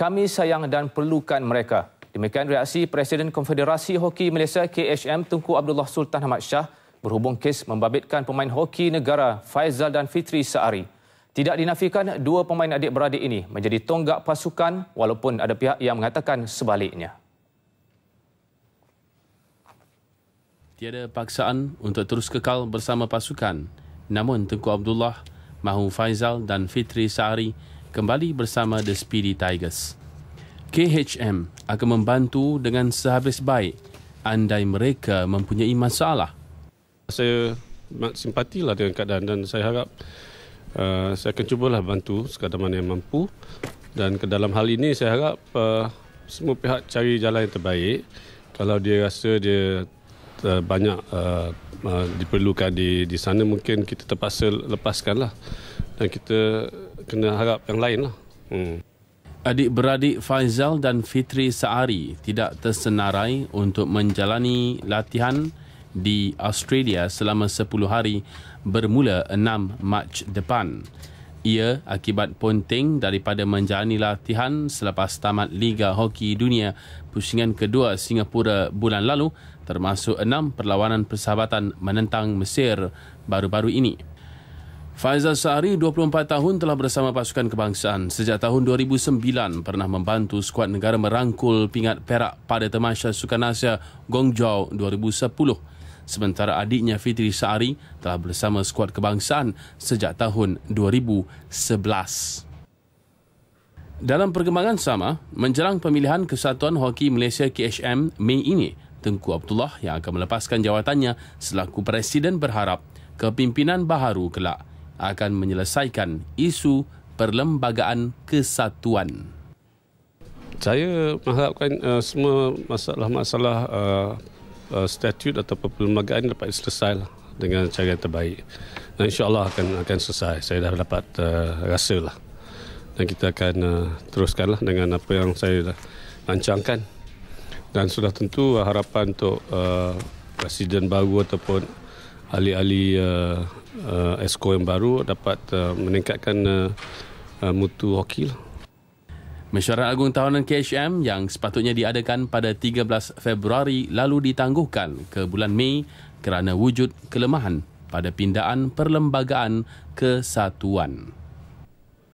Kami sayang dan perlukan mereka. Demikian reaksi Presiden Konfederasi Hoki Malaysia KHM Tunku Abdullah Sultan Ahmad Shah berhubung kes membabitkan pemain hoki negara Faizal dan Fitri Saari. Tidak dinafikan dua pemain adik-beradik ini menjadi tonggak pasukan walaupun ada pihak yang mengatakan sebaliknya. Tiada paksaan untuk terus kekal bersama pasukan. Namun Tengku Abdullah mahu Faizal dan Fitri Saari kembali bersama The Speedy Tigers. KHM akan membantu dengan sehabis baik andai mereka mempunyai masalah. Saya simpati lah dengan keadaan dan saya harap uh, saya akan cubalah bantu sekadar mana yang mampu. Dan ke dalam hal ini saya harap uh, semua pihak cari jalan yang terbaik. Kalau dia rasa dia uh, banyak uh, uh, diperlukan di, di sana mungkin kita terpaksa lepaskanlah dan kita kena harap yang lain lah. Hmm. Adik-beradik Faizal dan Fitri Saari tidak tersenarai untuk menjalani latihan di Australia selama 10 hari bermula 6 Mac depan. Ia akibat ponting daripada menjalani latihan selepas tamat Liga Hoki Dunia pusingan kedua Singapura bulan lalu termasuk enam perlawanan persahabatan menentang Mesir baru-baru ini. Faizal Sari, 24 tahun, telah bersama pasukan kebangsaan. Sejak tahun 2009, pernah membantu skuad negara merangkul pingat perak pada Temasya Sukan Asia Gongjau 2010. Sementara adiknya Fitri Sari telah bersama skuad kebangsaan sejak tahun 2011. Dalam perkembangan sama, menjelang pemilihan Kesatuan Hoki Malaysia KHM Mei ini, Tengku Abdullah yang akan melepaskan jawatannya selaku presiden berharap kepimpinan baharu kelak akan menyelesaikan isu perlembagaan kesatuan. Saya mengharapkan uh, semua masalah-masalah uh, eh, uh, eh, statut atau perlembagaan dapat selesai lah dengan cara yang terbaik. Dan insya-Allah akan akan selesai. Saya dah dapat uh, lah Dan kita akan uh, teruskanlah dengan apa yang saya dah rancangkan. Dan sudah tentu uh, harapan untuk uh, presiden baru ataupun ahli-ahli uh, uh, esko yang baru dapat uh, meningkatkan uh, uh, mutu hoki. Lah. Mesyuarat Agung Tahunan KHM yang sepatutnya diadakan pada 13 Februari lalu ditangguhkan ke bulan Mei kerana wujud kelemahan pada pindaan perlembagaan ke satuan.